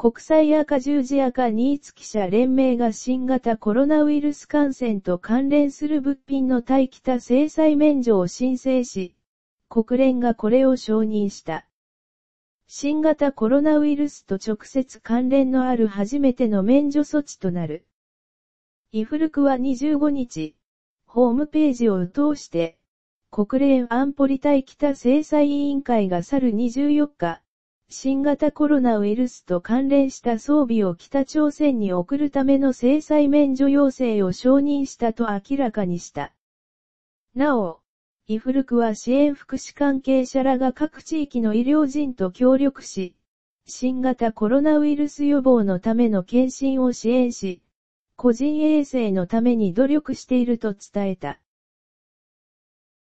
国際赤十字赤につ記社連盟が新型コロナウイルス感染と関連する物品の対北制裁免除を申請し、国連がこれを承認した。新型コロナウイルスと直接関連のある初めての免除措置となる。イフルクは25日、ホームページを通して、国連安保理対北制裁委員会が去る24日、新型コロナウイルスと関連した装備を北朝鮮に送るための制裁免除要請を承認したと明らかにした。なお、イフルクは支援福祉関係者らが各地域の医療人と協力し、新型コロナウイルス予防のための検診を支援し、個人衛生のために努力していると伝えた。